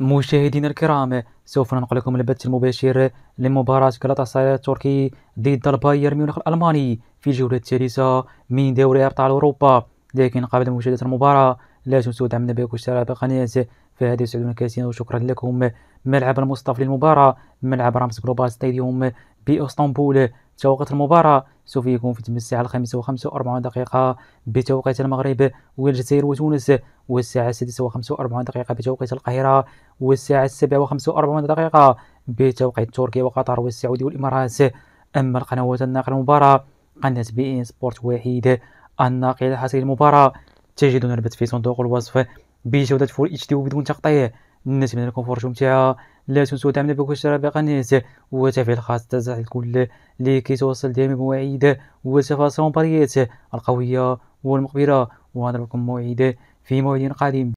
مشاهدينا الكرام سوف ننقل لكم البث المباشر لمباراة غلطاسراي التركي ضد الباير ميونخ الألماني في الجولة الثالثة من دوري أبطال أوروبا لكن قبل مشاهدة المباراة لا تنسوا دعمنا بك واشتراك بقناة فهذا يسعدنا كثيرا وشكرا لكم ملعب المصطفى للمباراة ملعب رامس جلوبال ستاديوم باسطنبول توقيت المباراة سوف يكون في تم الساعة الخامسة وخمسة وأربعون دقيقة بتوقيت المغرب والجزائر وتونس والساعة السادسة وخمسة وأربعون دقيقة بتوقيت القاهرة والساعة السابعة وخمسة وأربعون دقيقة بتوقيت تركيا وقطر والسعودية والإمارات أما القنوات الناقلة المباراة قناة بي إن سبورت واحد الناقلة حصيل المباراة تجدون البث في صندوق الوصف بجودة فول اتش دي وبدون تقطيع الناس من الكونفورشوم تاعها لا تنسوا دعمنا بكل سابقا وتفعيل خاص تزع الكل اللي كيتوصل دائما بمواعيد وتفاصيل مباريات القوية والمقبلة لكم موعد في موعد قادم